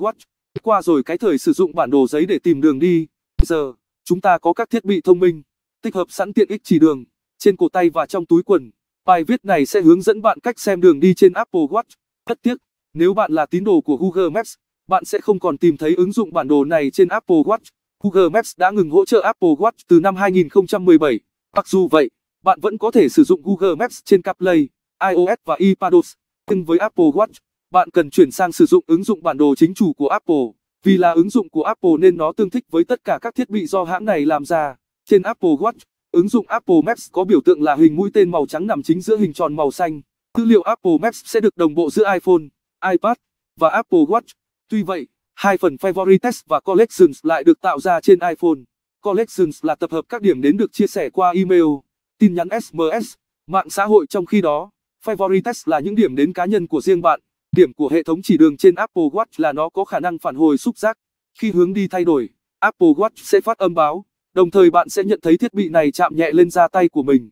Watch. Qua rồi cái thời sử dụng bản đồ giấy để tìm đường đi, giờ, chúng ta có các thiết bị thông minh, tích hợp sẵn tiện ích chỉ đường, trên cổ tay và trong túi quần. Bài viết này sẽ hướng dẫn bạn cách xem đường đi trên Apple Watch. Rất tiếc, nếu bạn là tín đồ của Google Maps, bạn sẽ không còn tìm thấy ứng dụng bản đồ này trên Apple Watch. Google Maps đã ngừng hỗ trợ Apple Watch từ năm 2017. Mặc dù vậy, bạn vẫn có thể sử dụng Google Maps trên CarPlay, iOS và iPadOS, nhưng với Apple Watch, bạn cần chuyển sang sử dụng ứng dụng bản đồ chính chủ của Apple. Vì là ứng dụng của Apple nên nó tương thích với tất cả các thiết bị do hãng này làm ra. Trên Apple Watch, ứng dụng Apple Maps có biểu tượng là hình mũi tên màu trắng nằm chính giữa hình tròn màu xanh. Dữ liệu Apple Maps sẽ được đồng bộ giữa iPhone, iPad và Apple Watch. Tuy vậy, hai phần Favorites và Collections lại được tạo ra trên iPhone. Collections là tập hợp các điểm đến được chia sẻ qua email, tin nhắn SMS, mạng xã hội trong khi đó, Favorites là những điểm đến cá nhân của riêng bạn. Điểm của hệ thống chỉ đường trên Apple Watch là nó có khả năng phản hồi xúc giác. Khi hướng đi thay đổi, Apple Watch sẽ phát âm báo, đồng thời bạn sẽ nhận thấy thiết bị này chạm nhẹ lên da tay của mình.